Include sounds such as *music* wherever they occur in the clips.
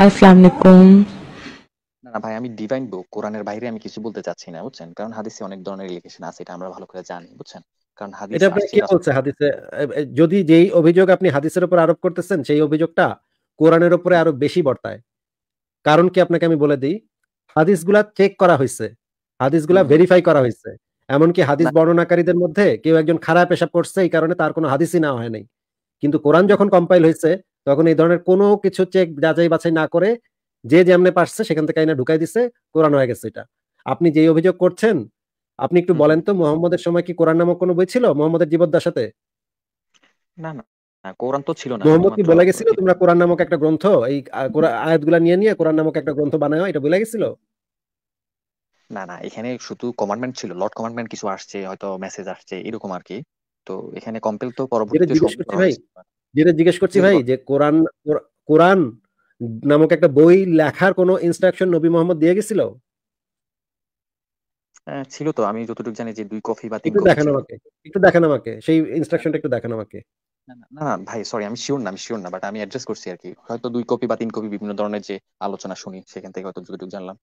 ভাই আমি ডিভাইন বুক কোরআনের বাইরে আমি কিছু বলতে চাচ্ছি না বুঝছেন কারণ হাদিসে অনেক ধরনের আছে এটা আমরা ভালো করে জানি বুঝছেন কারণ হাদিস এটা আপনি কি হাদিসে যদি যেই অভিযোগ আপনি হাদিসের উপর আরোপ করতেছেন সেই অভিযোগটা কোরআনের উপরে আরো বেশি বর্তায় কারণ কি আপনাকে আমি বলে দিই গুলা চেক করা হয়েছে গুলা ভেরিফাই করা হয়েছে এমনকি হাদিস বর্ণনাকারীদের মধ্যে কেউ একজন খারাপ পেশাব করছে এই কারণে তার কোনো হাদিসই নেওয়া হয় নাই কিন্তু কোরআন যখন কম্পাইল হয়েছে তখন এই ধরনের কোনো কিছু চেক যাচাই বাছাই না করে যে যেমনে পারছে সেখান থেকে আইনা ঢুকাই দিছে কোরআন হয়ে গেছে এটা আপনি যেই অভিযোগ করছেন আপনি একটু বলেন তো মোহাম্মদের সময় কি কোরআন নামক কোনো বই ছিল মোহাম্মদের জীবদ্দার সাথে না না কোরআন তো ছিল না মোহাম্মদ কি বলে গেছিল তোমরা কোরআন নামক একটা গ্রন্থ এই আয়াতগুলা নিয়ে নিয়ে কোরআন নামক একটা গ্রন্থ বানায় এটা বলে গেছিল না না এখানে শুধু কমান্ডমেন্ট ছিল লর্ড কমান্ডমেন্ট কিছু আসছে হয়তো মেসেজ আসছে এরকম আর কি তো এখানে কম্পেল তো পরবর্তীতে যেটা জিজ্ঞেস করছি ভাই যে কোরআন কোরআন নামক একটা বই লেখার কোন ইনস্ট্রাকশন নবী মোহাম্মদ দিয়ে গেছিল হ্যাঁ, ছিল তো আমি যতটুকু জানি যে দুই কফি বা তিন দেখেন আমাকে একটু দেখেন আমাকে সেই ইনস্ট্রাকশনটা একটু দেখেন আমাকে না না ভাই সরি আমি শিওর না আমি শিওর না বাট আমি অ্যাড্রেস করছি আর কি হয়তো দুই কপি বা তিন কপি বিভিন্ন ধরনের যে আলোচনা শুনি সেখান থেকে হয়তো যতটুকু জানলাম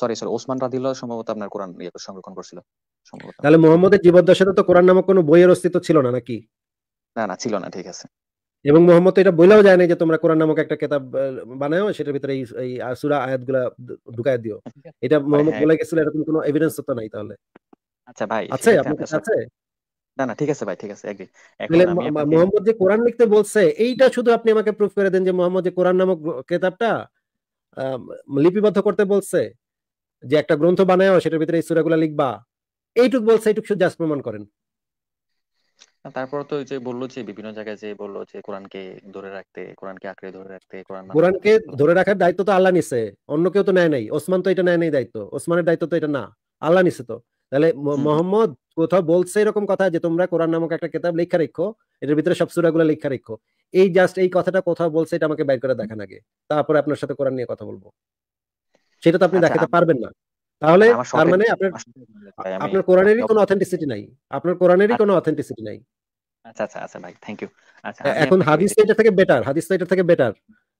সরি সরি ওসমান রাদিল্লাহ সম্ভবত আপনার কোরআন ইয়ে সংরক্ষণ করছিল সম্ভবত তাহলে মোহাম্মদের জীবদ্দশাতে তো কোরআন নামক কোনো বইয়ের অস্তিত্ব ছিল না নাকি না না ছিল না ঠিক আছে এবং মোহাম্মদ এটা বইলাও যায় না যে তোমরা কোরআন নামক একটা কেতাব বানাও সেটার ভিতরে এই সুরা আয়াতগুলা ঢুকায় দিও আচ্ছা। এটা মোহাম্মদ হ্যাঁ। বলে গেছিল এটা তুমি কোনো এভিডেন্স তো নাই তাহলে আচ্ছা ভাই আছে আপনার কাছে আছে না না ঠিক আছে ভাই ঠিক আছে এগ্রি মোহাম্মদ যে কোরআন লিখতে বলছে এইটা শুধু আপনি আমাকে প্রুফ করে দেন যে মোহাম্মদ যে কোরআন নামক কেতাবটা লিপিবদ্ধ করতে বলছে যে একটা গ্রন্থ বানায় সেটার ভিতরে এই সুরাগুলা লিখবা এইটুক বলছে এইটুক শুধু জাস্ট প্রমাণ করেন তারপর তো যে বললো যে বিভিন্ন জায়গায় যে বললো যে কোরআনকে ধরে রাখতে কোরআনকে আঁকড়ে ধরে রাখতে কোরআন কোরআনকে ধরে রাখার দায়িত্ব তো আল্লাহ নিছে অন্য কেউ তো নেয় নাই ওসমান তো এটা নেয় নাই দায়িত্ব ওসমানের দায়িত্ব তো এটা না আল্লাহ নিছে তো তাহলে মোহাম্মদ কোথাও বলছে এরকম কথা যে তোমরা কোরআন নামক একটা কিতাব লেখা রেখো এটার ভিতরে সব সুরাগুলো লেখা রেখো এই জাস্ট এই কথাটা কোথাও বলছে এটা আমাকে বাইর করে দেখান লাগে তারপরে আপনার সাথে কোরআন নিয়ে কথা বলবো সেটা তো আপনি আচ্ছা, দেখাতে পারবেন না তাহলে তার মানে আপনার আপনার কোরআনেরই কোনো অথেন্টিসিটি নাই আপনার কোরআনেরই আচ্ছা। কোনো অথেন্টিসিটি নাই আচ্ছা আচ্ছা আচ্ছা ভাই থ্যাংক ইউ আচ্ছা এখন হাদিস এটা থেকে বেটার হাদিস এটা থেকে বেটার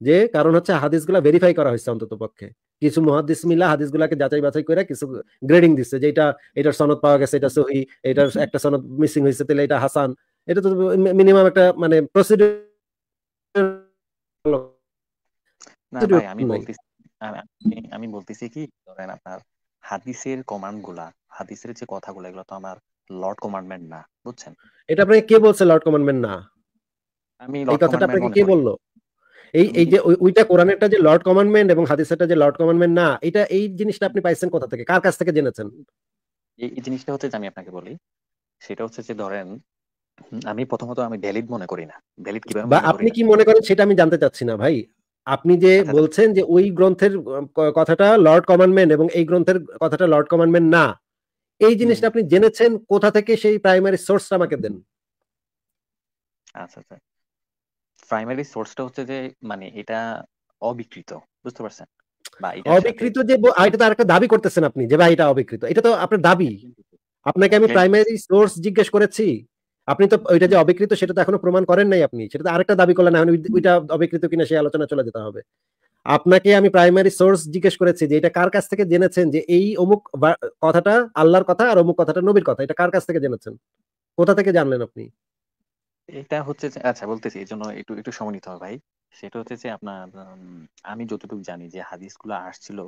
যে কারণ হচ্ছে হাদিসগুলা ভেরিফাই করা হয়েছে অন্তত পক্ষে কিছু মুহাদ্দিস মিলা হাদিসগুলাকে যাচাই বাছাই করে কিছু গ্রেডিং দিচ্ছে যে এটা এটার সনদ পাওয়া গেছে এটা সহি এটার একটা সনদ মিসিং হয়েছে তাহলে এটা হাসান এটা তো মিনিমাম একটা মানে প্রসিডিউর আমি বলতেছি আমি বলতেছি কি ধরেন আপনার হাদিসের কমান্ড গুলা হাদিসের যে কথাগুলো এগুলো তো আমার লর্ড কমান্ডমেন্ট না বুঝছেন এটা আপনাকে কে বলছে লর্ড কমান্ডমেন্ট না আমি এই কথাটা আপনাকে কে বললো এই এই যে ওইটা কোরআনেরটা যে লর্ড কমান্ডমেন্ট এবং হাদিসেরটা যে লর্ড কমান্ডমেন্ট না এটা এই জিনিসটা আপনি পাইছেন কোথা থেকে কার কাছ থেকে জেনেছেন এই জিনিসটা হচ্ছে যে আমি আপনাকে বলি সেটা হচ্ছে যে ধরেন আমি প্রথমত আমি ভ্যালিড মনে করি না ভ্যালিড কিভাবে আপনি কি মনে করেন সেটা আমি জানতে চাচ্ছি না ভাই আপনি যে আচ্ছা। বলছেন যে ওই গ্রন্থের কথাটা লর্ড কমান্ডমেন্ট এবং এই গ্রন্থের কথাটা লর্ড কমান্ডমেন্ট না এই জিনিসটা আপনি জেনেছেন কোথা থেকে সেই প্রাইমারি সোর্সটা আমাকে দেন আচ্ছা আচ্ছা প্রাইমারি সোর্সটা হচ্ছে যে মানে এটা অবিকৃত বুঝতে পারছেন অবিকৃত যে এটা তো আরেকটা দাবি করতেছেন আপনি যে ভাই এটা অবিকৃত এটা তো আপনার দাবি হ্যাঁ, আপনাকে আমি প্রাইমারি সোর্স জিজ্ঞেস করেছি আপনি তো ওইটা যে অবিকৃত সেটা তো এখনো প্রমাণ করেন নাই আপনি সেটা তো আরেকটা দাবি করলেন এখন ওইটা অবিকৃত কিনা সেই আলোচনা চলে যেতে হবে আপনাকে আমি প্রাইমারি সোর্স জিজ্ঞেস করেছি যে এটা কার কাছ থেকে জেনেছেন যে এই অমুক কথাটা আল্লাহর কথা আর অমুক কথাটা নবীর কথা এটা কার কাছ থেকে জেনেছেন কোথা থেকে জানলেন আপনি এটা হচ্ছে আচ্ছা বলতেছি এই জন্য একটু একটু সময় নিতে হবে ভাই সেটা হচ্ছে যে আপনার আমি যতটুকু জানি যে হাদিসগুলো আসছিল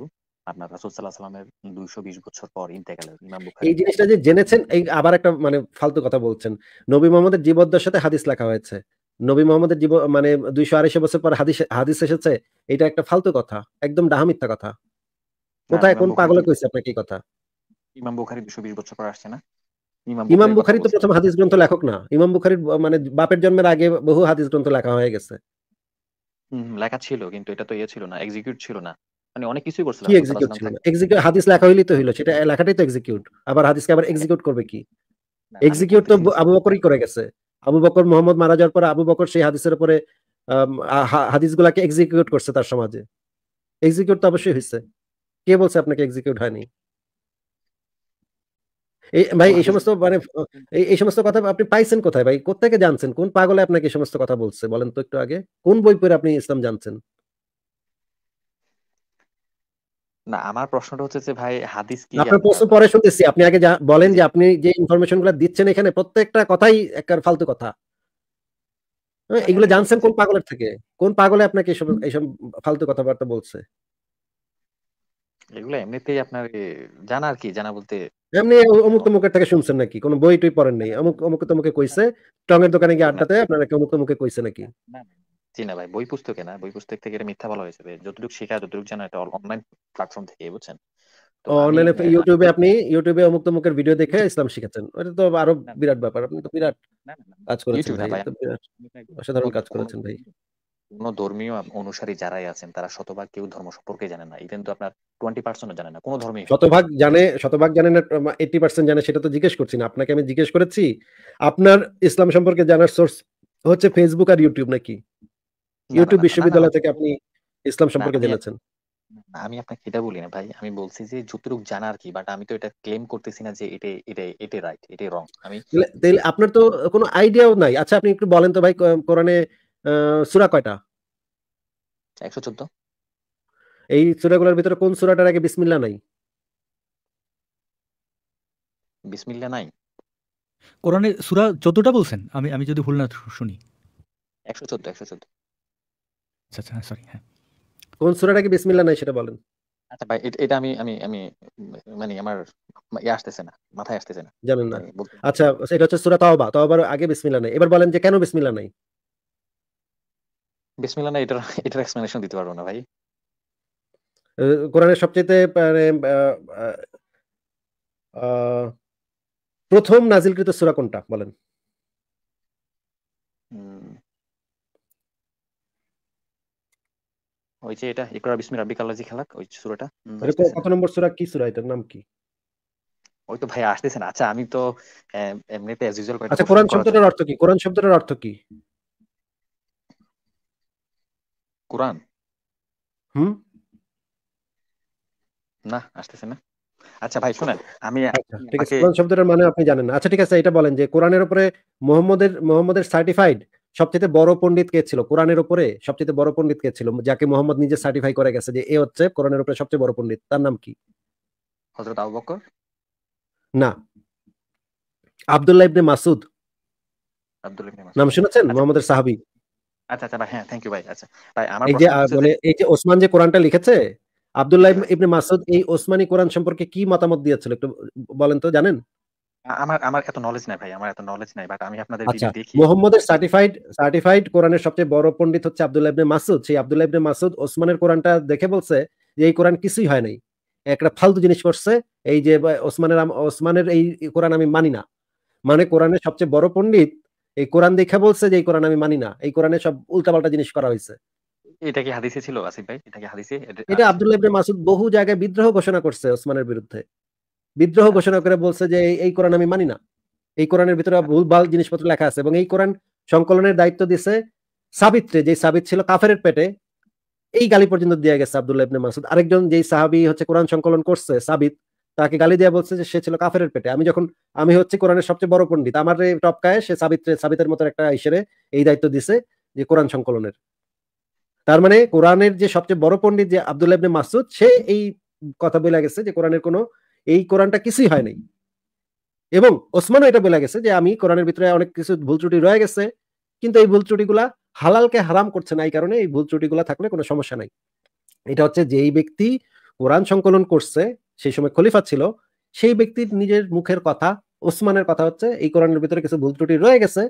আপনার রাসূল সাল্লাল্লাহু আলাইহি 220 বছর পর ইন্তেকাল ইমাম বুখারী এই জিনিসটা যে জেনেছেন এই আবার একটা মানে ফালতু কথা বলছেন নবী মুহাম্মদের জীবদ্দশার সাথে হাদিস লেখা হয়েছে নবী মুহাম্মদের জীব মানে 200 বছর পর হাদিস হাদিস এসেছে এটা একটা ফালতু কথা একদম কথা কোথায় কোন কইছে কি কথা ইমাম বুখারী 220 বছর পর আসছে না ইমাম বুখারি তো প্রথম হাদিস গ্রন্থ লেখক না ইমাম বুখারির মানে বাপের জন্মের আগে বহু হাদিস গ্রন্থ লেখা হয়ে গেছে লেখা ছিল কিন্তু এটা তো ইয়ে ছিল না এক্সিকিউট ছিল না মানে অনেক কিছুই কি এক্সিকিউট ছিল এক্সিকিউট হাদিস লেখা তো সেটা লেখাটাই তো এক্সিকিউট আবার হাদিসকে আবার এক্সিকিউট করবে কি এক্সিকিউট তো আবু বকরই করে গেছে আবু বকর মোহাম্মদ মারা যাওয়ার আবু বকর সেই হাদিসের উপরে এক্সিকিউট করছে তার সমাজে এক্সিকিউট তো অবশ্যই হয়েছে কে বলছে আপনাকে এক্সিকিউট হয়নি ভাই এই সমস্ত মানে এই সমস্ত কথা আপনি পাইছেন কোথায় ভাই কোথেকে জানছেন কোন পাগলে আপনাকে এই সমস্ত কথা বলছে বলেন তো একটু আগে কোন বই পড়ে আপনি ইসলাম জানছেন না আমার প্রশ্নটা হচ্ছে যে ভাই হাদিস কি আপনি প্রশ্ন পরে শুনতেছি আপনি আগে বলেন যে আপনি যে ইনফরমেশন গুলো দিচ্ছেন এখানে প্রত্যেকটা কথাই একার ফালতু কথা হ্যাঁ, এগুলো জানছেন কোন পাগলের থেকে কোন পাগলে আপনাকে এইসব এইসব ফালতু কথাবার্তা বলছে এগুলো এমনিতেই আপনার জানা আর কি জানা বলতে এমনি অমুক তমুকের থেকে শুনছেন নাকি কোনো বই টই পড়েন নাই অমুক অমুক তমুকে কইছে টঙের দোকানে গিয়ে আড্ডাতে আপনারা অমুক তমুকে কইছে নাকি না জি না ভাই বই পুস্তকে না বই পুস্তক থেকে এটা মিথ্যা বলা হয়েছে যতটুকু শেখা যতটুকু জানা এটা অনলাইন প্ল্যাটফর্ম থেকে বুঝছেন অনলাইনে ইউটিউবে আপনি ইউটিউবে আচ্ছা। অমুক তমুকের ভিডিও দেখে ইসলাম শিখেছেন তো আরো বিরাট ব্যাপার আপনি তো বিরাট কাজ করেছেন ভাই অসাধারণ কাজ করেছেন ভাই কোন ধর্মীয় অনুসারী যারাই আছেন তারা শতভাগ কেউ ধর্ম সম্পর্কে জানে না ইভেন তো আপনার টোয়েন্টি পার্সেন্ট জানে না কোনো ধর্মে শতভাগ জানে শতভাগ জানে না এইটি পার্সেন্ট জানে সেটা তো জিজ্ঞেস করছি না আপনাকে আমি জিজ্ঞেস করেছি আপনার ইসলাম সম্পর্কে জানার সোর্স হচ্ছে ফেসবুক আর ইউটিউব নাকি ইউটিউব বিশ্ববিদ্যালয় থেকে আপনি ইসলাম সম্পর্কে জেনেছেন আমি আপনাকে এটা বলি না ভাই আমি বলছি যে জানা জানার কি বাট আমি তো এটা ক্লেম করতেছি না যে এটা এটা এটা রাইট এটা রং আমি তাহলে আপনার তো কোনো আইডিয়াও নাই আচ্ছা আপনি একটু বলেন তো ভাই কোরআনে সূরা কয়টা 114 এই সূরাগুলোর ভিতরে কোন সূরাটার আগে বিসমিল্লাহ নাই বিসমিল্লাহ নাই কোরআনে সূরা 14টা বলছেন আমি আমি যদি ভুল না শুনি 114 114 আচ্ছা সরি আচ্ছা, হ্যাঁ কোন বিসমিল্লাহ নাই সেটা বলেন আচ্ছা ভাই এটা আমি আমি আমি মানে আমার ইয়ে আসতেছে না মাথায় আসতেছে না জানেন না আচ্ছা এটা হচ্ছে সূরা তাওবা তাওবার আগে বিসমিল্লাহ নাই এবার বলেন যে কেন বিসমিল্লাহ নাই বিসমিল্লাহ নাই এটার এটার এক্সপ্লেনেশন দিতে পারবো না ভাই কোরআনের মানে, প্রথম নাজিলকৃত সূরা কোনটা বলেন ওই যে এটা ইকরা বিসমি রাব্বিকা আল্লাজি খালাক ওই কত নম্বর কি এটার নাম কি ওই তো ভাই না আচ্ছা আমি তো এমনিতে অ্যাজ ইউজুয়াল আচ্ছা কোরআন শব্দটার অর্থ কি কোরআন শব্দটার অর্থ কি কোরআন হুম না আসতেছে না আচ্ছা ভাই শুনেন আমি আচ্ছা, ঠিক আছে কোরআন শব্দটার মানে আপনি জানেন আচ্ছা ঠিক আছে এটা বলেন যে কোরআনের উপরে মোহাম্মদের মোহাম্মদের সার্টিফাইড সবচেয়ে বড় পণ্ডিত কে ছিল কোরআনের উপরে সবচেয়ে বড় পণ্ডিত কে ছিল যাকে মোহাম্মদ নিজে সার্টিফাই করে গেছে যে এ হচ্ছে কোরআনের উপরে সবচেয়ে বড় পণ্ডিত তার নাম কি হযরত আবু বকর না আব্দুল্লাহ ইবনে মাসুদ নাম শুনেছেন আচ্ছা। মোহাম্মদের সাহাবী আচ্ছা, আচ্ছা হ্যাঁ, আব্দুল্লাহ হ্যাঁ। ইবনে মাসুদ এই ওসমানী কোরআন সম্পর্কে কি মতামত দিয়েছিল একটু বলেন তো জানেন আমার আমার এত নলেজ নাই ভাই আমার এত নলেজ নাই বাট আমি আপনাদের আচ্ছা দেখি সার্টিফাইড সার্টিফাইড কোরআনের সবচেয়ে বড় পণ্ডিত হচ্ছে ইবনে মাসুদ সেই ইবনে মাসুদ ওসমানের কোরআনটা দেখে বলছে যে এই কোরআন কিছুই হয় নাই একটা ফালতু জিনিস করছে এই যে ওসমানের ওসমানের এই কোরআন আমি মানি না মানে কোরআনের সবচেয়ে বড় পণ্ডিত এই কোরআন দেখে বলছে যে এই কোরআন আমি মানি না এই কোরআনে সব উল্টাপাল্টা জিনিস করা হয়েছে এটা কি হাদিসে ছিল আসিফ ভাই এটা কি হাদিসে এটা আব্দুল্লাহ ইবনে মাসুদ বহু জায়গায় বিদ্রোহ ঘোষণা করছে ওসমানের বিরুদ্ধে বিদ্রোহ ঘোষণা করে বলছে যে এই কোরআন আমি মানি না এই কোরআনের ভিতরে ভুল ভাল জিনিসপত্র লেখা আছে এবং এই কোরআন সংকলনের দায়িত্ব দিছে সাবিত্রে যে সাবিত ছিল কাফের পেটে এই গালি পর্যন্ত দিয়ে গেছে আবদুল্লাহ ইবনে মাসুদ আরেকজন যেই সাহাবি হচ্ছে কোরআন সংকলন করছে সাবিত তাকে গালি দেওয়া বলছে যে সে ছিল কাফের পেটে আমি যখন আমি হচ্ছে কোরআনের সবচেয়ে বড় পণ্ডিত আমার এই টপকায় সে সাবিত্রে সাবিতের মতো একটা ইসেরে এই দায়িত্ব দিছে যে কোরআন সংকলনের তার মানে কোরআনের যে সবচেয়ে বড় পণ্ডিত যে আবদুল্লাহ ইবনে মাসুদ সে এই কথা বলে গেছে যে কোরআনের কোনো এই কোরআনটা কিছুই হয় নাই এবং ওসমানও এটা বলে গেছে যে আমি কোরআনের ভিতরে অনেক কিছু ভুল ত্রুটি রয়ে গেছে কিন্তু এই ভুল ত্রুটিগুলা হালালকে হারাম করছে না এই কারণে এই ভুল ত্রুটিগুলা থাকলে কোনো সমস্যা নাই এটা হচ্ছে যেই ব্যক্তি কোরআন সংকলন করছে সেই সময় খলিফা ছিল সেই ব্যক্তির নিজের মুখের কথা ওসমানের কথা হচ্ছে এই কোরআনের ভিতরে কিছু ভুল ত্রুটি রয়ে গেছে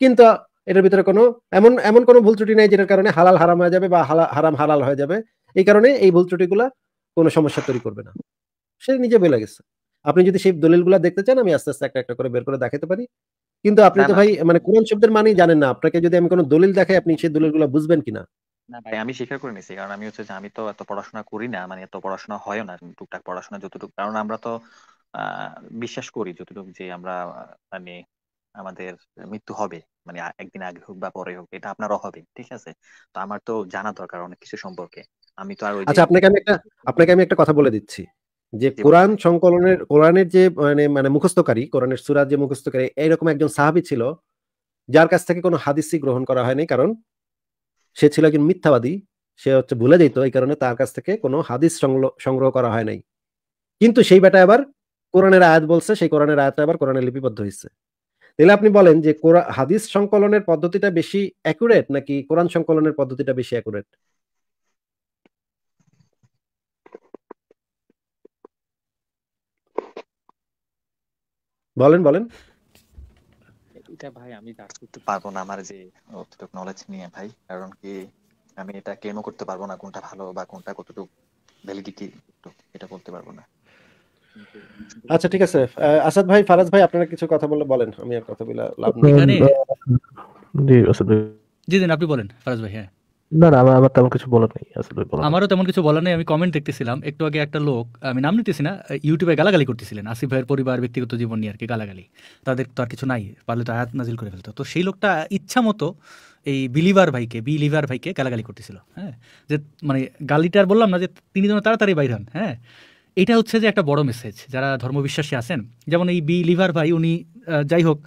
কিন্তু এটার ভিতরে কোনো এমন এমন কোনো ভুল ত্রুটি নাই যেটার কারণে হালাল হারাম হয়ে যাবে বা হারাম হালাল হয়ে যাবে এই কারণে এই ভুল ত্রুটিগুলা কোনো সমস্যা তৈরি করবে না সে নিজে বলে গেছে আপনি যদি সেই দলিলগুলো দেখতে চান আমি আস্তে আস্তে একটা একটা করে বের করে দেখাতে পারি কিন্তু আপনি তো ভাই মানে কোরআন শব্দের মানেই জানেন না আপনাকে যদি আমি কোনো দলিল দেখাই আপনি সেই দলিলগুলো বুঝবেন কিনা না ভাই আমি স্বীকার করে নিছি কারণ আমি হচ্ছে যে আমি তো এত পড়াশোনা করি না মানে এত পড়াশোনা হয় না টুকটাক পড়াশোনা যতটুকু কারণ আমরা তো বিশ্বাস করি যতটুকু যে আমরা মানে আমাদের মৃত্যু হবে মানে একদিন আগে হোক বা পরে হোক এটা আপনারও হবে ঠিক আছে তো আমার তো জানা দরকার অনেক কিছু সম্পর্কে আমি তো আর আচ্ছা আপনাকে আমি একটা আপনাকে আমি একটা কথা বলে দিচ্ছি যে কোরআন সংকলনের কোরআনের যে মানে মানে মুখস্থকারী কোরআনের সুরাজ যে মুখস্থকারী এইরকম একজন সাহাবি ছিল যার কাছ থেকে কোনো হাদিসি গ্রহণ করা হয়নি কারণ সে ছিল একজন মিথ্যাবাদী সে হচ্ছে ভুলে যেত এই কারণে তার কাছ থেকে কোনো হাদিস সংগ্রহ করা হয় নাই কিন্তু সেই বেটা আবার কোরআনের আয়াত বলছে সেই কোরআনের আয়াত আবার কোরআনে লিপিবদ্ধ হয়েছে তাহলে আপনি বলেন যে হাদিস সংকলনের পদ্ধতিটা বেশি অ্যাকুরেট নাকি কোরআন সংকলনের পদ্ধতিটা বেশি অ্যাকুরেট বলেন বলেন এটা ভাই আমি করতে পারবো না আমার যে নলেজ নিয়ে ভাই কারণ কি আমি এটা ক্লেমও করতে পারবো না কোনটা ভালো বা কোনটা কতটুকু ভ্যালিডিটি এটা বলতে পারবো না আচ্ছা ঠিক আছে আসাদ ভাই ফারাজ ভাই আপনারা কিছু কথা বলে বলেন আমি আর কথা বলে লাভ নেই জি আসাদ ভাই জি দিন আপনি বলেন ফারাজ ভাই হ্যাঁ না না আমার তেমন কিছু বলার নেই আসলে আমারও তেমন কিছু বলার নেই আমি কমেন্ট দেখতেছিলাম একটু আগে একটা লোক আমি নাম নিতেছি না ইউটিউবে গালাগালি করতেছিলেন আসিফ ভাইয়ের পরিবার ব্যক্তিগত জীবন নিয়ে আর কি গালাগালি তাদের তো আর কিছু নাই পারলে তো আয়াত নাজিল করে ফেলতো তো সেই লোকটা ইচ্ছা মতো এই বিলিভার ভাইকে বিলিভার ভাইকে গালাগালি করতেছিল হ্যাঁ যে মানে গালিটা আর বললাম না যে তিনি যেন তাড়াতাড়ি বাইর হন হ্যাঁ এটা হচ্ছে যে একটা বড় মেসেজ যারা ধর্মবিশ্বাসী আছেন যেমন এই বি লিভার ভাই উনি যাই হোক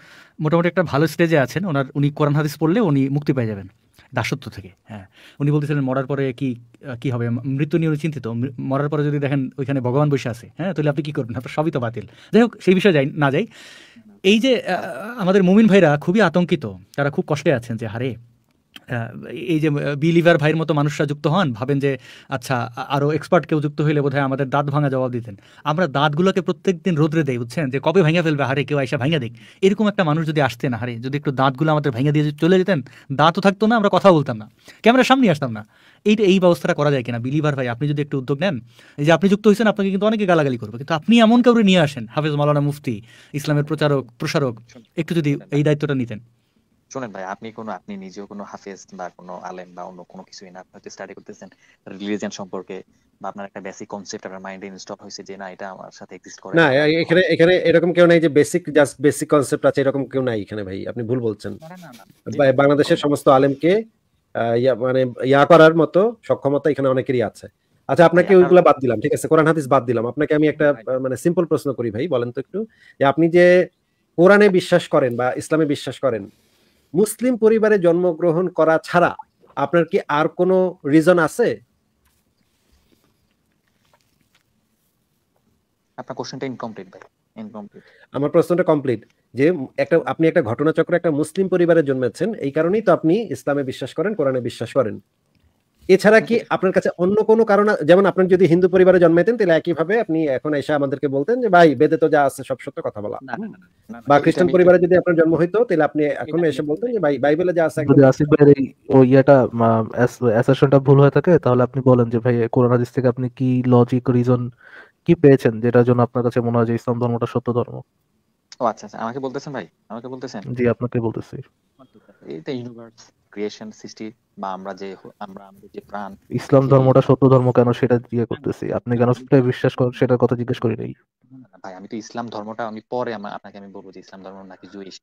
মোটামুটি একটা ভালো স্টেজে আছেন ওনার উনি কোরআন হাদিস পড়লে উনি মুক্তি পেয়ে যাবেন দাসত্ব থেকে হ্যাঁ উনি বলতেছিলেন মরার পরে কি কি হবে মৃত্যু নিয়ে উনি চিন্তিত মরার পরে যদি দেখেন ওইখানে ভগবান বসে আছে হ্যাঁ তাহলে আপনি কি করবেন আপনার সবই তো বাতিল যাই হোক সেই বিষয়ে যাই না যাই এই যে আমাদের মুমিন ভাইরা খুবই আতঙ্কিত তারা খুব কষ্টে আছেন যে হারে এই যে বিলিভার ভাইয়ের মতো মানুষরা যুক্ত হন ভাবেন যে আচ্ছা আরও এক্সপার্ট কেউ যুক্ত হইলে বোধহয় আমাদের দাঁত ভাঙা জবাব দিতেন আমরা দাঁতগুলোকে প্রত্যেক দিন রোদ্রে দেই বুঝছেন যে কবে ভেঙে ফেলবে হারে কেউ আইসা ভাঙিয়ে দিক এরকম একটা মানুষ যদি আসতেন হারে যদি একটু দাঁতগুলো আমাদের ভেঙে দিয়ে চলে যেতেন দাঁতও থাকতো না আমরা কথা বলতাম না ক্যামেরার সামনে আসতাম না এইটা এই ব্যবস্থাটা করা যায় কিনা বিলিভার ভাই আপনি যদি একটু উদ্যোগ নেন এই যে আপনি যুক্ত হয়েছেন আপনাকে কিন্তু অনেকে গালাগালি করবে কিন্তু আপনি এমন কাউরে নিয়ে আসেন হাফেজ মালানা মুফতি ইসলামের প্রচারক প্রসারক একটু যদি এই দায়িত্বটা নিতেন শোনেন ভাই আপনি কোনো আপনি নিজেও কোনো হাফেজ বা কোনো আলেম বা অন্য কোনো কিছুই না আপনি স্টাডি করতেছেন রিলিজিয়ন সম্পর্কে বা আপনার একটা বেসিক কনসেপ্ট আপনার মাইন্ডে ইনস্টল হয়েছে যে না এটা আমার সাথে এক্সিস্ট করে না এখানে এখানে এরকম কেউ নাই যে বেসিক জাস্ট বেসিক কনসেপ্ট আছে এরকম কেউ নাই এখানে ভাই আপনি ভুল বলছেন বাংলাদেশের সমস্ত আলেমকে মানে ইয়া করার মতো সক্ষমতা এখানে অনেকেরই আছে আচ্ছা আপনাকে ওইগুলো বাদ দিলাম ঠিক আছে কোরআন হাদিস বাদ দিলাম আপনাকে আমি একটা মানে সিম্পল প্রশ্ন করি ভাই বলেন তো একটু যে আপনি যে কোরআনে বিশ্বাস করেন বা ইসলামে বিশ্বাস করেন মুসলিম পরিবারে জন্মগ্রহণ করা ছাড়া আপনার কি আর কোনো রিজন আছে আমার প্রশ্নটা কমপ্লিট যে একটা আপনি একটা ঘটনাচক্র একটা মুসলিম পরিবারে জন্মেছেন এই কারণেই তো আপনি ইসলামে বিশ্বাস করেন কোরআনে বিশ্বাস করেন এছাড়া কি আচ্ছা। আপনার কাছে অন্য কোনো কারণ যেমন আপনার যদি হিন্দু পরিবারে জন্মাইতেন তাহলে একই ভাবে আপনি এখন এসে আমাদেরকে বলতেন যে ভাই বেদে তো যা আছে সব সত্য কথা বলা বা খ্রিস্টান পরিবারে যদি আপনার জন্ম হইতো তাহলে আপনি এখন এসে বলতেন যে ভাই বাইবেলে যা আছে যদি আসিফ ভাইয়ের এই ইয়াটা অ্যাসারশনটা ভুল হয়ে থাকে তাহলে আপনি বলেন যে ভাই কোরআন হাদিস থেকে আপনি কি লজিক রিজন কি পেয়েছেন যেটার জন্য আপনার কাছে মনে হয় যে ইসলাম ধর্মটা সত্য ধর্ম ও আচ্ছা আচ্ছা আমাকে বলতেছেন ভাই আমাকে বলতেছেন জি আপনাকে বলতেছি এই তো ইউনিভার্স ক্রিয়েশন সৃষ্টি বা আমরা যে আমরা আমাদের যে প্রাণ ইসলাম ধর্মটা সত্য ধর্ম কেন সেটা দিয়ে করতেছি আপনি কেন হ্যাঁ। সেটা বিশ্বাস করেন সেটার কথা জিজ্ঞেস করি নাই ভাই আমি তো ইসলাম ধর্মটা আমি পরে আপনাকে আমি বলবো যে ইসলাম ধর্ম নাকি জুইশ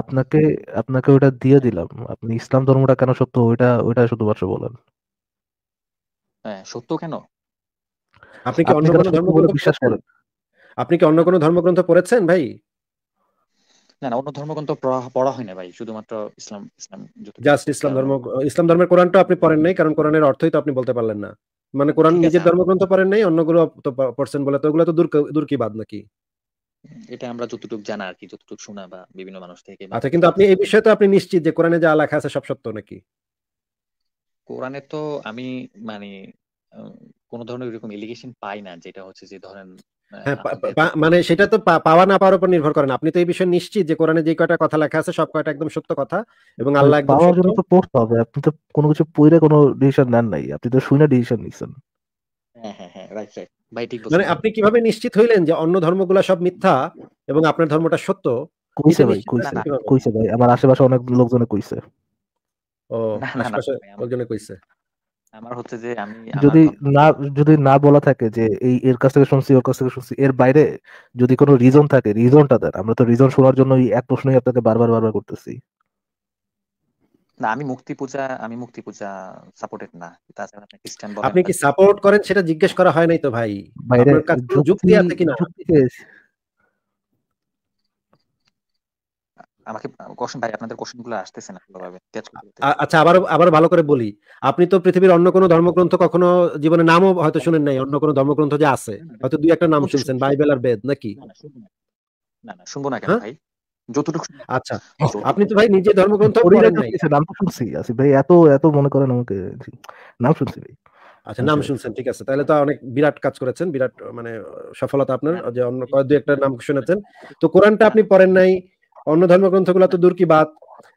আপনাকে আপনাকে ওটা দিয়ে দিলাম আপনি ইসলাম ধর্মটা কেন সত্য ওইটা ওইটা শুধুমাত্র বলেন হ্যাঁ সত্য কেন আপনি কি অন্য কোনো ধর্মগ্রন্থ বিশ্বাস করেন আপনি কি অন্য কোনো ধর্মগ্রন্থ পড়েছেন ভাই না না অন্য ধর্মগ্রন্থ পড়া হয় না ভাই শুধুমাত্র ইসলাম ইসলাম জাস্ট ইসলাম ধর্ম ইসলাম ধর্মের কোরআনটা আপনি পড়েন নাই কারণ কোরআনের অর্থই তো আপনি বলতে পারলেন না মানে কোরআন নিজের ধর্মগ্রন্থ পড়েন নাই অন্যগুলো তো পড়ছেন বলে তো ওগুলো তো দূর দূর কি বাদ নাকি এটা আমরা যতটুকু জানা আর কি যতটুকু শোনা বা বিভিন্ন মানুষ থেকে আচ্ছা কিন্তু আপনি এই বিষয়ে তো আপনি নিশ্চিত যে কোরআনে যা লেখা আছে সব সত্য নাকি কোরআনে তো আমি মানে কোন ধরনের এরকম এলিগেশন পাই না যেটা হচ্ছে যে ধরেন হ্যাঁ, হ্যাঁ, মানে সেটা তো পাওয়া না পাওয়ার উপর নির্ভর করেন আপনি তো এই বিষয়ে নিশ্চিত যে কোরআনে যে কয়টা কথা লেখা আছে সব কয়টা একদম সত্য কথা এবং আল্লাহ একদম পাওয়ার জন্য তো পড়তে হবে আপনি তো কোনো কিছু পড়ে কোনো ডিসিশন নেন নাই আপনি তো শুনে ডিসিশন নিছেন হ্যাঁ হ্যাঁ হ্যাঁ রাইট রাইট ভাই ঠিক মানে আপনি কিভাবে নিশ্চিত হইলেন যে অন্য ধর্মগুলো সব মিথ্যা এবং আপনার ধর্মটা সত্য কইছে ভাই কইছে কইছে ভাই আমার আশেপাশে অনেক লোকজনে কইছে ও আশেপাশে লোকজনে কইছে আমার হচ্ছে যে আমি যদি না যদি না বলা থাকে যে এই এর কাছ থেকে শুনছি ওর কাছ থেকে শুনছি এর বাইরে যদি কোনো রিজন থাকে রিজনটা দেন আমরা তো রিজন শোনার জন্য এই এক প্রশ্নই আপনাকে বারবার বারবার করতেছি না আমি মুক্তি পূজা আমি মুক্তি পূজা সাপোর্টেড না তাছাড়া আপনি খ্রিস্টান আপনি কি সাপোর্ট করেন সেটা জিজ্ঞেস করা হয় নাই তো ভাই আপনার যুক্তি আছে কিনা আমাকে কোশ্চেন ভাই আপনাদের কোশ্চেনগুলো আসতেছে না ভালোভাবে আচ্ছা আবার আবার ভালো করে বলি আপনি তো পৃথিবীর অন্য ধর্মগ্রন্থ কখনো জীবনে নামও হয়তো শুনেন নাই অন্য ধর্মগ্রন্থ যে আছে হয়তো দুই একটা নাম শুনছেন বাইবেল আর বেদ নাকি না না শুনবো না কেন হ্যাঁ? আচ্ছা, ভাই আচ্ছা নাম শুনছেন ঠিক আছে তাহলে তো অনেক বিরাট কাজ করেছেন বিরাট মানে সফলতা আপনার যে অন্য দু একটা নাম শুনেছেন তো কোরআনটা আপনি পড়েন নাই অন্য ধর্মগ্রন্থগুলো তো দূর কি বাদ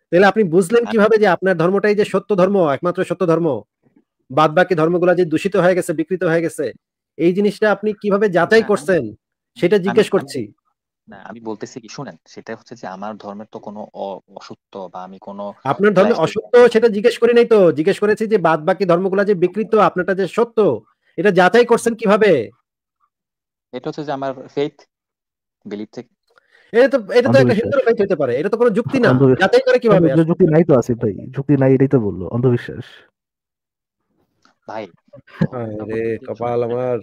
তাহলে আপনি বুঝলেন কিভাবে যে আপনার ধর্মটাই যে সত্য ধর্ম একমাত্র সত্য ধর্ম বাদ বাকি ধর্মগুলা যে দূষিত হয়ে গেছে বিকৃত হয়ে গেছে এই জিনিসটা আপনি কিভাবে যাচাই করছেন সেটা জিজ্ঞেস করছি না আমি বলতেছি কি শুনেন সেটা হচ্ছে যে আমার ধর্মের তো কোনো অসত্য বা আমি কোনো আপনার ধর্মে অসত্য সেটা জিজ্ঞেস করি নাই তো জিজ্ঞেস করেছি যে বাদ বাকি ধর্মগুলা যে বিকৃত আপনারটা যে সত্য এটা যাচাই করছেন কিভাবে এটা হচ্ছে যে আমার ফেইথ বিলিভ থেকে এটা তো এটা তো একটা হিন্দুর হতে পারে এটা তো কোনো যুক্তি না করে কিভাবে যুক্তি নাই তো ভাই যুক্তি নাই এটাই তো বললো অন্ধবিশ্বাস ভাই আরে কপাল আমার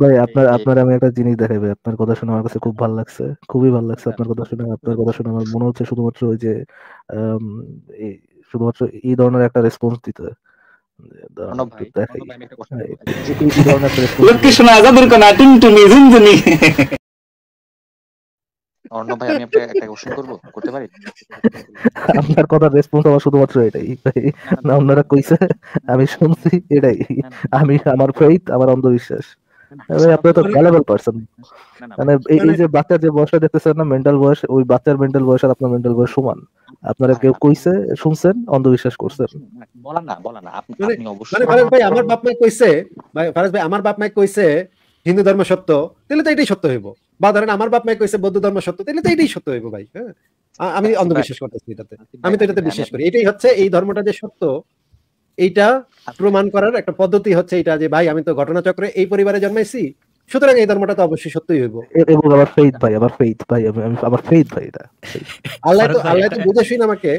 ভাই আপনার আপনার আমি একটা জিনিস দেখাই ভাই আপনার কথা শুনে আমার কাছে খুব ভালো লাগছে খুবই ভালো লাগছে আপনার কথা শুনে আপনার কথা শুনে আমার মনে হচ্ছে শুধুমাত্র ওই যে শুধুমাত্র এই ধরনের একটা রেসপন্স দিতে দেখাই অর্ণব ভাই আমি আপনাকে একটা কোশ্চেন করব করতে পারি আপনার কথার রেসপন্স আমার শুধুমাত্র এটাই হ্যাঁ, না কইছে আমি শুনছি এটাই হ্যাঁ, আমি আমার ফেইথ আমার অন্ধবিশ্বাস আপনি তো ভ্যালুয়েবল পার্সন মানে এই যে বাচ্চার যে বয়সটা দেখতেছেন না মেন্টাল বয়স ওই বাচ্চার মেন্টাল বয়স আর আপনার মেন্টাল বয়স সমান আপনারা হ্যাঁ, কেউ কইছে শুনছেন অন্ধবিশ্বাস করছেন বলা না বলা না মানে- আপনি অবশ্যই মানে ফারাজ ভাই আমার বাপ মা কইছে ভাই ফারাজ ভাই আমার বাপ মা কইছে হিন্দু ধর্ম সত্য তাহলে তো এটাই সত্য হইব বা ধরেন আমার বাপ মাই কইছে বৌদ্ধ ধর্ম সত্য তাহলে তো এটাই সত্য হইব ভাই হ্যাঁ আমি আচ্ছা, অন্ধবিশ্বাস করতেছি এটাতে আচ্ছা, আমি তো এটাতে বিশ্বাস আচ্ছা। করি এটাই হচ্ছে এই ধর্মটা যে সত্য এইটা প্রমাণ করার একটা পদ্ধতি হচ্ছে এটা যে ভাই আমি তো ঘটনাচক্রে এই পরিবারে জন্মাইছি সুতরাং এই ধর্মটা তো অবশ্যই সত্যই হইব এবং আমার ফেইথ ভাই আমার ফেইথ ভাই আমি আমার ফেইথ ভাই এটা আল্লাহ তো আল্লাহ তো না আমাকে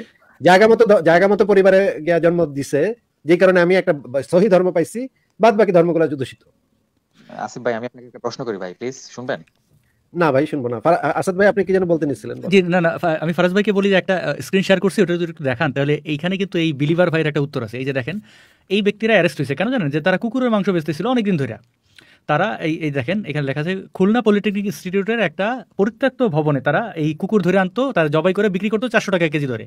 জায়গা মতো জায়গা মতো পরিবারে গিয়া জন্ম দিছে যে কারণে আমি একটা সহি ধর্ম পাইছি বাদ বাকি ধর্মগুলো যদুষিত আসিফ ভাই আমি আপনাকে একটা প্রশ্ন করি ভাই প্লিজ শুনবেন না ভাই শুনবো না আসাদ ভাই আপনি কি যেন বলতে নিচ্ছিলেন জি না না আমি ফারাজ ভাইকে বলি যে একটা স্ক্রিন শেয়ার করছি ওটা যদি একটু দেখান তাহলে এইখানে কিন্তু এই বিলিভার ভাইয়ের একটা উত্তর আছে এই যে দেখেন এই ব্যক্তিরা অ্যারেস্ট হয়েছে কেন জানেন যে তারা কুকুরের মাংস বেচতেছিল অনেকদিন ধরে তারা এই এই দেখেন এখানে লেখা আছে খুলনা পলিটেকনিক ইনস্টিটিউটের একটা পরিত্যক্ত ভবনে তারা এই কুকুর ধরে আনতো তারা জবাই করে বিক্রি করতো চারশো টাকা কেজি ধরে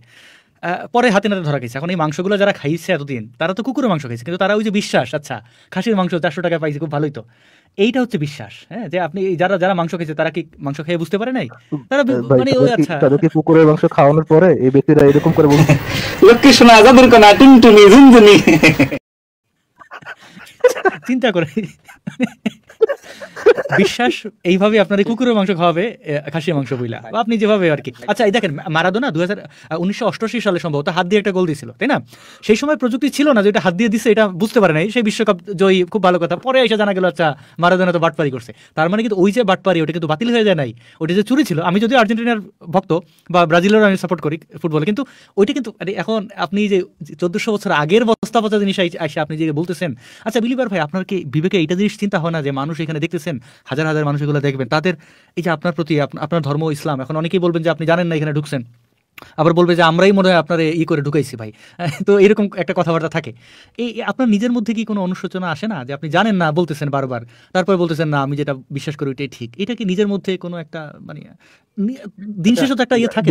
পরে হাতে নাতে ধরা খাইছে এখন এই মাংসগুলো যারা খাইছে এতদিন তারা তো কুকুরের মাংস খাইছে কিন্তু তারা ওই যে বিশ্বাস আচ্ছা খাসির মাংস চারশো টাকা পাইছে খুব ভালোই তো এইটা হচ্ছে বিশ্বাস হ্যাঁ যে আপনি যারা যারা মাংস খেয়েছে তারা কি মাংস খেয়ে বুঝতে পারে নাই তারা মানে ওই আচ্ছা তাদেরকে কুকুরের মাংস খাওয়ানোর পরে এই ব্যক্তিরা এরকম করে বলছে *laughs* লক্ষ্মী শোনা আজাদুর কোনা টুনটুনি ঝুনঝুনি চিন্তা করে *laughs* বিশ্বাস এইভাবে আপনার কুকুরের মাংস খাওয়াবে খাসি মাংস বইলা আপনি যেভাবে আর কি আচ্ছা এই দেখেন মারাদোনা দু হাজার সালে সম্ভবত হাত দিয়ে একটা গোল দিয়েছিল তাই না সেই সময় প্রযুক্তি ছিল না যে এটা হাত দিয়ে দিচ্ছে এটা বুঝতে পারে নাই সেই বিশ্বকাপ জয়ী খুব ভালো কথা পরে এসে জানা গেল আচ্ছা মারাদোনা তো বাটপারি করছে তার মানে কিন্তু ওই যে বাটপারি ওটা কিন্তু বাতিল হয়ে যায় নাই ওটা যে চুরি ছিল আমি যদি আর্জেন্টিনার ভক্ত বা ব্রাজিলের আমি সাপোর্ট করি ফুটবলে কিন্তু ওইটা কিন্তু এখন আপনি যে চোদ্দশো বছর আগের বস্তা বস্তা জিনিস আপনি যে বলতেছেন আচ্ছা বিলিবার ভাই আপনার কি বিবেকে এইটা জিনিস চিন্তা হয় না যে মানুষ এখানে এখানে দেখতেছেন হাজার হাজার মানুষ এগুলো দেখবেন তাদের এই যে আপনার প্রতি আপনার ধর্ম ইসলাম এখন অনেকেই বলবেন যে আপনি জানেন না এখানে ঢুকছেন আবার বলবে যে আমরাই মনে হয় আপনার ই করে ঢুকাইছি ভাই *laughs* তো এরকম একটা কথাবার্তা থাকে এই আপনার নিজের মধ্যে কি কোনো অনুশোচনা আসে না যে আপনি জানেন না বলতেছেন বারবার তারপরে বলতেছেন না আমি যেটা বিশ্বাস করি ওইটাই ঠিক এটা কি নিজের মধ্যে কোনো একটা মানে দিন শেষে একটা ইয়ে থাকে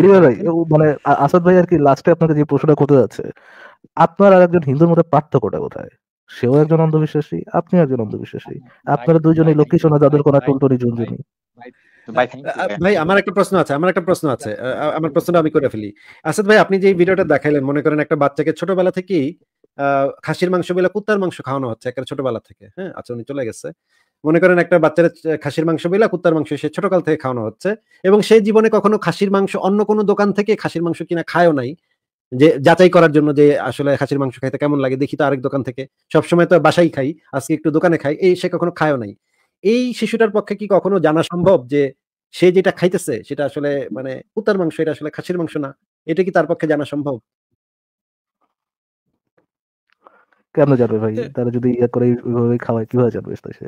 মানে আসাদ ভাই আর কি লাস্টে আপনাকে যে প্রশ্নটা করতে যাচ্ছে আপনার আর একজন হিন্দুর মধ্যে পার্থক্যটা কোথায় সেও একজন অন্ধবিশ্বাসী আপনি একজন অন্ধবিশ্বাসী আপনারা দুইজনই লক্ষ্মী সোনা যাদের কোনা টুলটুনি ঝুনঝুনি ভাই আমার একটা প্রশ্ন আছে আমার একটা প্রশ্ন আছে আমার প্রশ্নটা আমি করে ফেলি আসাদ ভাই আপনি যে ভিডিওটা দেখাইলেন মনে করেন একটা বাচ্চাকে ছোটবেলা থেকেই খাসির মাংস বেলা কুত্তার মাংস খাওয়ানো হচ্ছে একটা ছোটবেলা থেকে হ্যাঁ আচ্ছা উনি চলে গেছে মনে করেন একটা বাচ্চার খাসির মাংস বেলা কুত্তার মাংস সে ছোটকাল থেকে খাওয়ানো হচ্ছে এবং সে জীবনে কখনো খাসির মাংস অন্য কোনো দোকান থেকে খাসির মাংস কিনা খায়ও নাই যে যাচাই করার জন্য যে আসলে খাসির মাংস খাইতে কেমন লাগে দেখি তো আরেক দোকান থেকে সবসময় তো বাসাই খাই আজকে একটু দোকানে খাই এই সে কখনো খায়ও নাই এই শিশুটার পক্ষে কি কখনো জানা সম্ভব যে সে যেটা খাইতেছে সেটা আসলে মানে কুত্তার মাংস এটা আসলে খাসির মাংস না এটা কি তার পক্ষে জানা সম্ভব কেন জানবে ভাই তারা যদি ইয়া করে ওইভাবে খাওয়ায় কিভাবে জানবে সে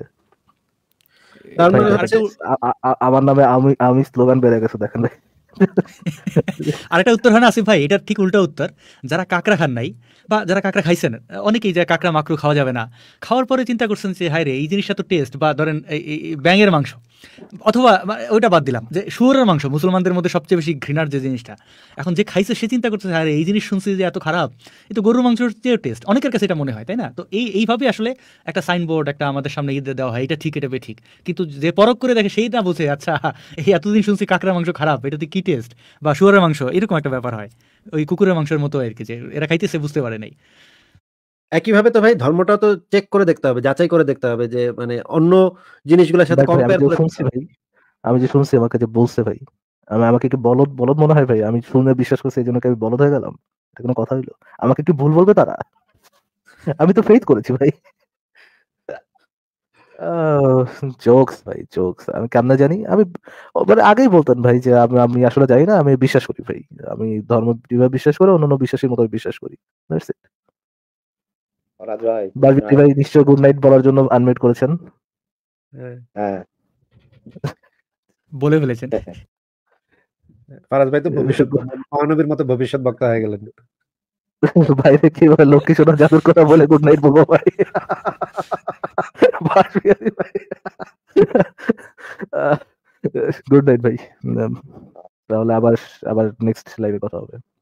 মানে আমার নামে আমি আমি স্লোগান বেড়ে গেছে দেখেন ভাই আরেকটা উত্তর হয় না আসিফ ভাই এটার ঠিক উল্টা উত্তর যারা কাঁকড়া খান নাই বা যারা কাঁকড়া খাইছেন অনেকেই যে কাঁকড়া মাকড়ু খাওয়া যাবে না খাওয়ার পরে চিন্তা করছেন যে হায় রে এই জিনিসটা তো টেস্ট বা ধরেন ব্যাঙের মাংস অথবা ওইটা বাদ দিলাম যে শুয়োরের মাংস মুসলমানদের মধ্যে সবচেয়ে বেশি ঘৃণার যে জিনিসটা এখন যে খাইছে সে চিন্তা করতেছে আরে এই জিনিস শুনছি যে এত খারাপ এ তো গরুর মাংসের চেয়ে টেস্ট অনেকের কাছে এটা মনে হয় তাই না তো এই এইভাবে আসলে একটা সাইনবোর্ড একটা আমাদের সামনে ঈদে দেওয়া হয় এটা ঠিক এটা ঠিক কিন্তু যে পরক করে দেখে সেই না বোঝে আচ্ছা এই এতদিন শুনছি কাঁকড়া মাংস খারাপ এটা তো কী টেস্ট বা শুয়োরের মাংস এরকম একটা ব্যাপার হয় ওই কুকুরের মাংসের মতো আর কি যে এরা খাইতেছে বুঝতে পারে নাই একইভাবে তো ভাই ধর্মটা তো চেক করে দেখতে হবে যাচাই করে দেখতে হবে যে মানে অন্য জিনিসগুলোর সাথে কম্পেয়ার করে শুনছি ভাই আমি যে শুনছি আমার কাছে বলছে ভাই আমি আমাকে কি বলদ বলদ মনে হয় ভাই আমি শুনে বিশ্বাস করছি এই জন্য আমি বলদ হয়ে গেলাম এটা কোনো কথা হইলো আমাকে কি ভুল বলবে তারা আমি তো ফেইথ করেছি ভাই জোকস ভাই জোকস আমি কেমনে জানি আমি মানে আগেই বলতেন ভাই যে আমি আমি আসলে জানি না আমি বিশ্বাস করি ভাই আমি ধর্ম বিশ্বাস করে অন্য বিশ্বাসের মতো বিশ্বাস করি দ্যাটস ইট হ্যাঁ। ভাই নিশ্চয় গুড নাইট বলার জন্য আনমিউট করেছেন হ্যাঁ। হ্যাঁ। বলে ফেলেছেন ফারাজ ভাই তো *laughs* ভবিষ্যৎ মহানবীর মতো ভবিষ্যৎ বক্তা হয়ে গেলেন বাইরে *laughs* কি বলে লক্ষ্মী সোনা জাদুর কথা বলে গুড নাইট বাবা ভাই গুড নাইট ভাই তাহলে আবার আবার নেক্সট লাইভে কথা হবে